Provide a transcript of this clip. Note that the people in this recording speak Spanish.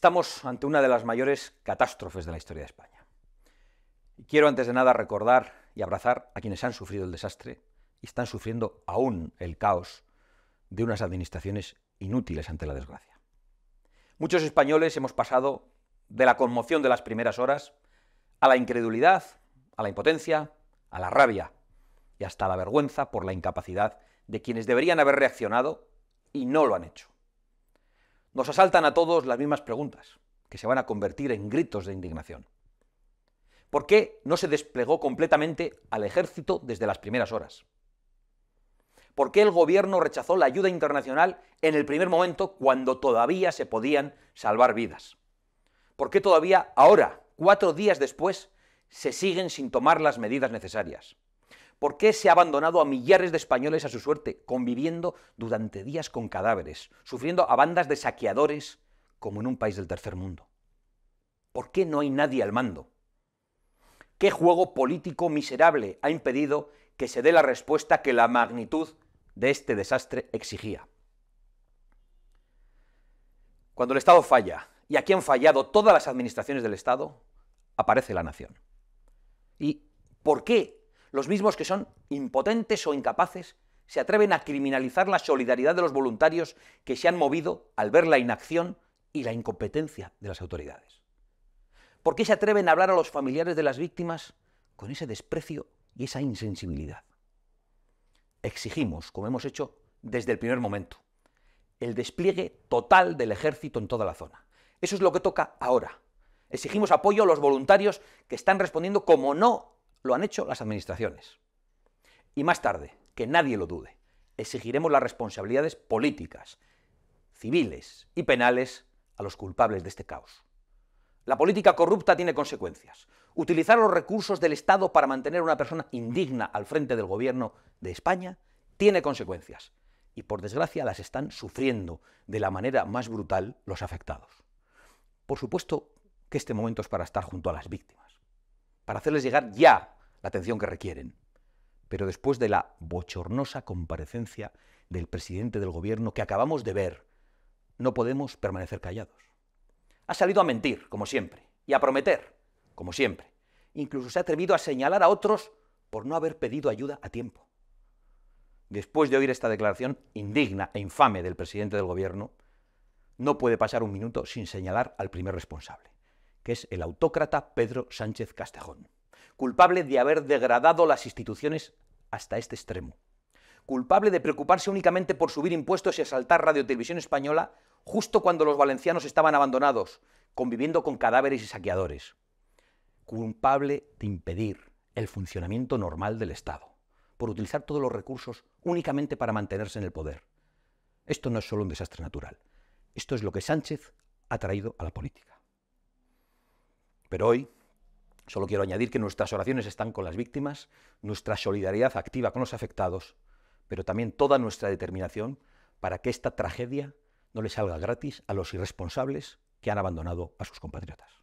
Estamos ante una de las mayores catástrofes de la historia de España. Y quiero antes de nada recordar y abrazar a quienes han sufrido el desastre y están sufriendo aún el caos de unas administraciones inútiles ante la desgracia. Muchos españoles hemos pasado de la conmoción de las primeras horas a la incredulidad, a la impotencia, a la rabia y hasta la vergüenza por la incapacidad de quienes deberían haber reaccionado y no lo han hecho nos asaltan a todos las mismas preguntas, que se van a convertir en gritos de indignación. ¿Por qué no se desplegó completamente al ejército desde las primeras horas? ¿Por qué el gobierno rechazó la ayuda internacional en el primer momento cuando todavía se podían salvar vidas? ¿Por qué todavía ahora, cuatro días después, se siguen sin tomar las medidas necesarias? ¿Por qué se ha abandonado a millares de españoles a su suerte, conviviendo durante días con cadáveres, sufriendo a bandas de saqueadores como en un país del tercer mundo? ¿Por qué no hay nadie al mando? ¿Qué juego político miserable ha impedido que se dé la respuesta que la magnitud de este desastre exigía? Cuando el Estado falla, y aquí han fallado todas las administraciones del Estado, aparece la nación. ¿Y por qué los mismos que son impotentes o incapaces, se atreven a criminalizar la solidaridad de los voluntarios que se han movido al ver la inacción y la incompetencia de las autoridades. ¿Por qué se atreven a hablar a los familiares de las víctimas con ese desprecio y esa insensibilidad? Exigimos, como hemos hecho desde el primer momento, el despliegue total del ejército en toda la zona. Eso es lo que toca ahora. Exigimos apoyo a los voluntarios que están respondiendo como no lo han hecho las administraciones. Y más tarde, que nadie lo dude, exigiremos las responsabilidades políticas, civiles y penales a los culpables de este caos. La política corrupta tiene consecuencias. Utilizar los recursos del Estado para mantener a una persona indigna al frente del gobierno de España tiene consecuencias. Y por desgracia las están sufriendo de la manera más brutal los afectados. Por supuesto que este momento es para estar junto a las víctimas, para hacerles llegar ya la atención que requieren. Pero después de la bochornosa comparecencia del presidente del gobierno que acabamos de ver, no podemos permanecer callados. Ha salido a mentir, como siempre, y a prometer, como siempre. Incluso se ha atrevido a señalar a otros por no haber pedido ayuda a tiempo. Después de oír esta declaración indigna e infame del presidente del gobierno, no puede pasar un minuto sin señalar al primer responsable, que es el autócrata Pedro Sánchez Castejón culpable de haber degradado las instituciones hasta este extremo, culpable de preocuparse únicamente por subir impuestos y asaltar Radio Televisión Española justo cuando los valencianos estaban abandonados, conviviendo con cadáveres y saqueadores, culpable de impedir el funcionamiento normal del Estado, por utilizar todos los recursos únicamente para mantenerse en el poder. Esto no es solo un desastre natural, esto es lo que Sánchez ha traído a la política. Pero hoy, Solo quiero añadir que nuestras oraciones están con las víctimas, nuestra solidaridad activa con los afectados, pero también toda nuestra determinación para que esta tragedia no le salga gratis a los irresponsables que han abandonado a sus compatriotas.